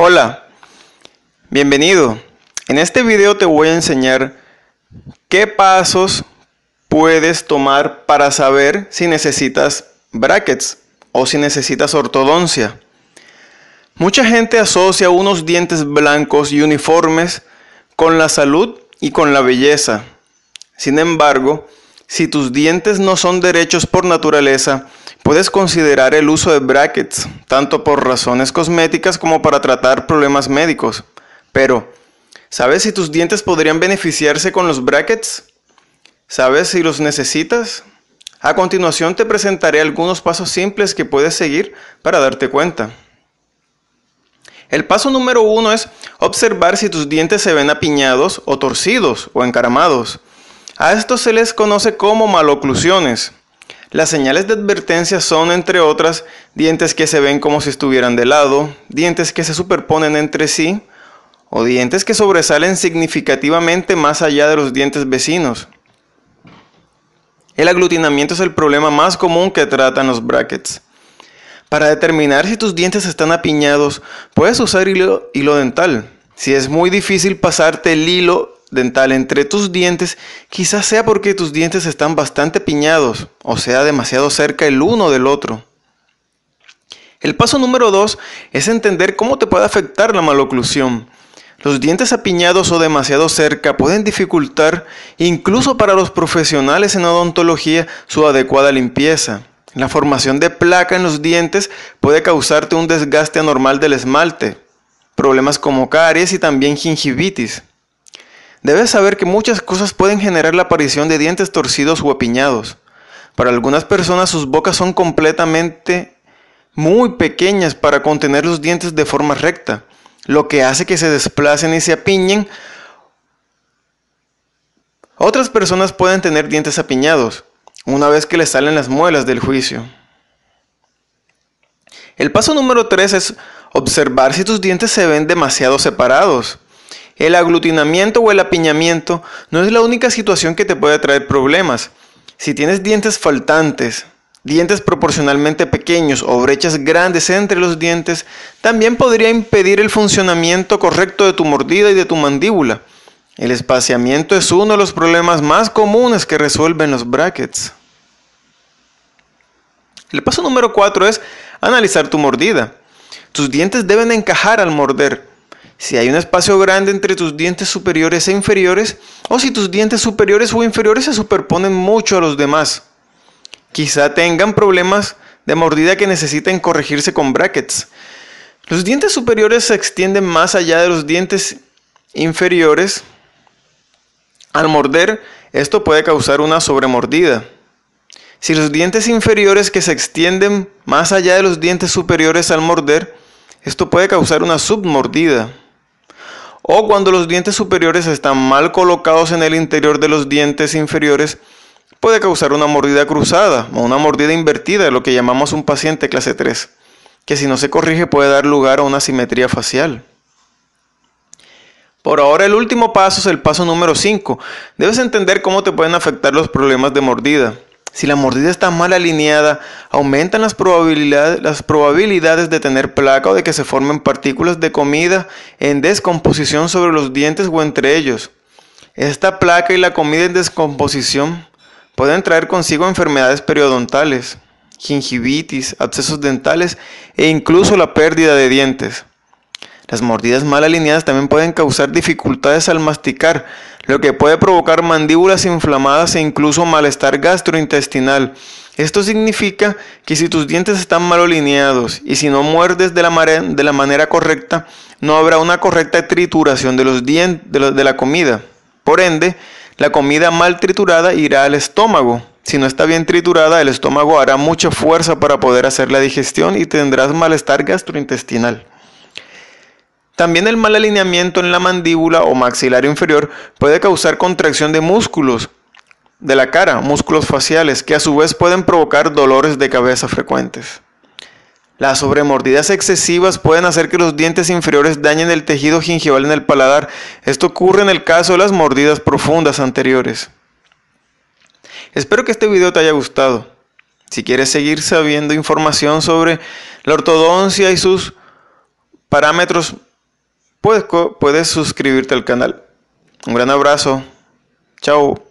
Hola, bienvenido. En este video te voy a enseñar qué pasos puedes tomar para saber si necesitas brackets o si necesitas ortodoncia. Mucha gente asocia unos dientes blancos y uniformes con la salud y con la belleza. Sin embargo, si tus dientes no son derechos por naturaleza, puedes considerar el uso de brackets, tanto por razones cosméticas como para tratar problemas médicos. Pero, ¿sabes si tus dientes podrían beneficiarse con los brackets? ¿Sabes si los necesitas? A continuación te presentaré algunos pasos simples que puedes seguir para darte cuenta. El paso número uno es observar si tus dientes se ven apiñados o torcidos o encaramados. A esto se les conoce como maloclusiones. Las señales de advertencia son, entre otras, dientes que se ven como si estuvieran de lado, dientes que se superponen entre sí o dientes que sobresalen significativamente más allá de los dientes vecinos. El aglutinamiento es el problema más común que tratan los brackets. Para determinar si tus dientes están apiñados, puedes usar hilo, hilo dental. Si es muy difícil pasarte el hilo dental entre tus dientes quizás sea porque tus dientes están bastante piñados, o sea, demasiado cerca el uno del otro. El paso número 2 es entender cómo te puede afectar la maloclusión. Los dientes apiñados o demasiado cerca pueden dificultar, incluso para los profesionales en odontología, su adecuada limpieza. La formación de placa en los dientes puede causarte un desgaste anormal del esmalte, problemas como caries y también gingivitis. Debes saber que muchas cosas pueden generar la aparición de dientes torcidos o apiñados. Para algunas personas sus bocas son completamente muy pequeñas para contener los dientes de forma recta, lo que hace que se desplacen y se apiñen. Otras personas pueden tener dientes apiñados, una vez que les salen las muelas del juicio. El paso número 3 es observar si tus dientes se ven demasiado separados. El aglutinamiento o el apiñamiento no es la única situación que te puede traer problemas. Si tienes dientes faltantes, dientes proporcionalmente pequeños o brechas grandes entre los dientes, también podría impedir el funcionamiento correcto de tu mordida y de tu mandíbula. El espaciamiento es uno de los problemas más comunes que resuelven los brackets. El paso número 4 es analizar tu mordida. Tus dientes deben encajar al morder si hay un espacio grande entre tus dientes superiores e inferiores, o si tus dientes superiores o inferiores se superponen mucho a los demás. Quizá tengan problemas de mordida que necesiten corregirse con brackets. Los dientes superiores se extienden más allá de los dientes inferiores. Al morder, esto puede causar una sobremordida. Si los dientes inferiores que se extienden más allá de los dientes superiores al morder, esto puede causar una submordida o cuando los dientes superiores están mal colocados en el interior de los dientes inferiores, puede causar una mordida cruzada o una mordida invertida, lo que llamamos un paciente clase 3, que si no se corrige puede dar lugar a una simetría facial. Por ahora el último paso es el paso número 5. Debes entender cómo te pueden afectar los problemas de mordida. Si la mordida está mal alineada, aumentan las probabilidades, las probabilidades de tener placa o de que se formen partículas de comida en descomposición sobre los dientes o entre ellos. Esta placa y la comida en descomposición pueden traer consigo enfermedades periodontales, gingivitis, abscesos dentales e incluso la pérdida de dientes. Las mordidas mal alineadas también pueden causar dificultades al masticar, lo que puede provocar mandíbulas inflamadas e incluso malestar gastrointestinal. Esto significa que si tus dientes están mal alineados y si no muerdes de la, manera correcta, no habrá una correcta trituración de, los de la comida. Por ende, la comida mal triturada irá al estómago. Si no está bien triturada, el estómago hará mucha fuerza para poder hacer la digestión y tendrás malestar gastrointestinal. También el mal alineamiento en la mandíbula o maxilar inferior puede causar contracción de músculos de la cara, músculos faciales, que a su vez pueden provocar dolores de cabeza frecuentes. Las sobremordidas excesivas pueden hacer que los dientes inferiores dañen el tejido gingival en el paladar. Esto ocurre en el caso de las mordidas profundas anteriores. Espero que este video te haya gustado. Si quieres seguir sabiendo información sobre la ortodoncia y sus parámetros puedes, suscribirte al canal. Un gran abrazo. Chao.